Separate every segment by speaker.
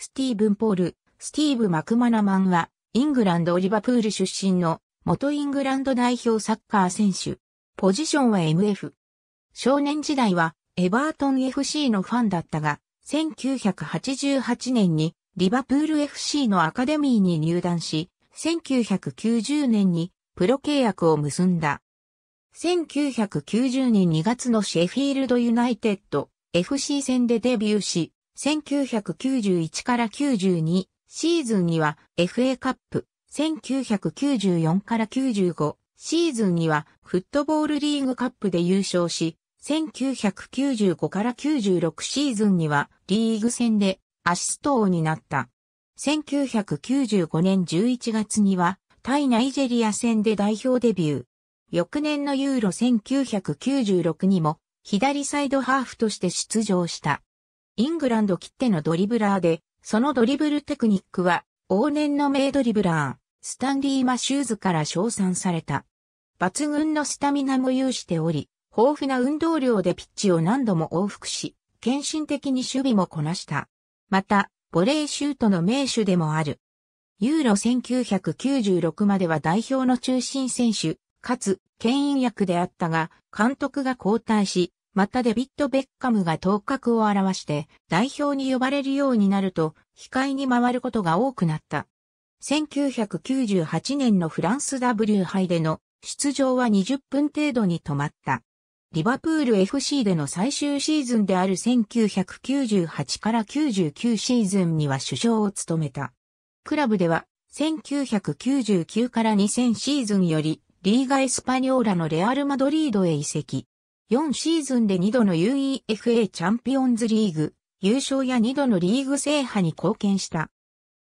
Speaker 1: スティーブン・ポール、スティーブ・マクマナマンは、イングランド・オリバプール出身の、元イングランド代表サッカー選手。ポジションは MF。少年時代は、エバートン FC のファンだったが、1988年に、リバプール FC のアカデミーに入団し、1990年に、プロ契約を結んだ。1990年2月のシェフィールドユナイテッド FC 戦でデビューし、1991から92シーズンには FA カップ、1994から95シーズンにはフットボールリーグカップで優勝し、1995から96シーズンにはリーグ戦でアシスト王になった。1995年11月には対ナイジェリア戦で代表デビュー。翌年のユーロ1996にも左サイドハーフとして出場した。イングランドきってのドリブラーで、そのドリブルテクニックは、往年の名ドリブラー、スタンリー・マシューズから称賛された。抜群のスタミナも有しており、豊富な運動量でピッチを何度も往復し、献身的に守備もこなした。また、ボレーシュートの名手でもある。ユーロ1996までは代表の中心選手、かつ、牽引役であったが、監督が交代し、またデビッド・ベッカムが頭角を表して代表に呼ばれるようになると、控えに回ることが多くなった。1998年のフランス W 杯での出場は20分程度に止まった。リバプール FC での最終シーズンである1998から99シーズンには首相を務めた。クラブでは1999から2000シーズンよりリーガ・エスパニョーラのレアル・マドリードへ移籍。4シーズンで2度の UEFA チャンピオンズリーグ、優勝や2度のリーグ制覇に貢献した。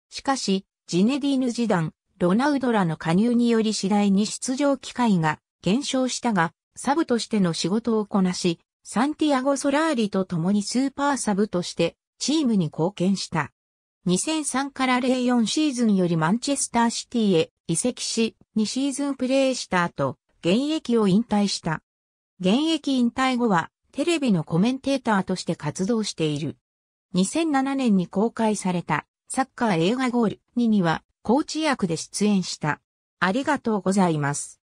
Speaker 1: しかし、ジネディーヌ・ジダン、ロナウドらの加入により次第に出場機会が減少したが、サブとしての仕事をこなし、サンティアゴ・ソラーリと共にスーパーサブとしてチームに貢献した。2003から04シーズンよりマンチェスターシティへ移籍し、2シーズンプレーした後、現役を引退した。現役引退後はテレビのコメンテーターとして活動している。2007年に公開されたサッカー映画ゴール2にはコーチ役で出演した。ありがとうございます。